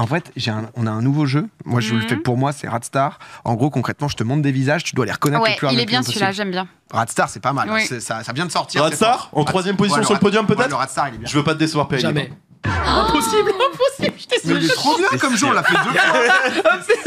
En fait, un, on a un nouveau jeu. Moi, je vous le fais mhm. pour moi, c'est Radstar. En gros, concrètement, je te montre des visages, tu dois les reconnaître le plus Il est bien celui-là, j'aime bien. Radstar, c'est pas mal. Hein. Ça, ça, vient de sortir. Radstar En troisième position sur le podium, peut-être Radstar, il est bien. Je veux pas te décevoir, PL. Jamais. Impossible, impossible, je t'ai Mais il est trop bien comme jeu, on l'a fait deux fois.